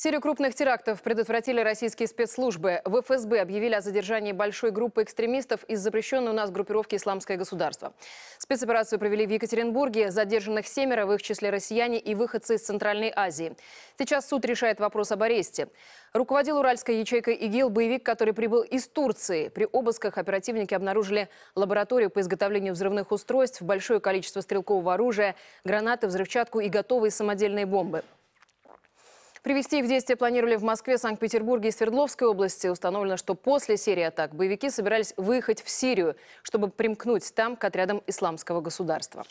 Серию крупных терактов предотвратили российские спецслужбы. В ФСБ объявили о задержании большой группы экстремистов из запрещенной у нас группировки «Исламское государство». Спецоперацию провели в Екатеринбурге. Задержанных семеро, в их числе россияне и выходцы из Центральной Азии. Сейчас суд решает вопрос об аресте. Руководил уральской ячейкой ИГИЛ боевик, который прибыл из Турции. При обысках оперативники обнаружили лабораторию по изготовлению взрывных устройств, большое количество стрелкового оружия, гранаты, взрывчатку и готовые самодельные бомбы. Привести их в действие планировали в Москве, Санкт-Петербурге и Свердловской области. Установлено, что после серии атак боевики собирались выехать в Сирию, чтобы примкнуть там к отрядам исламского государства.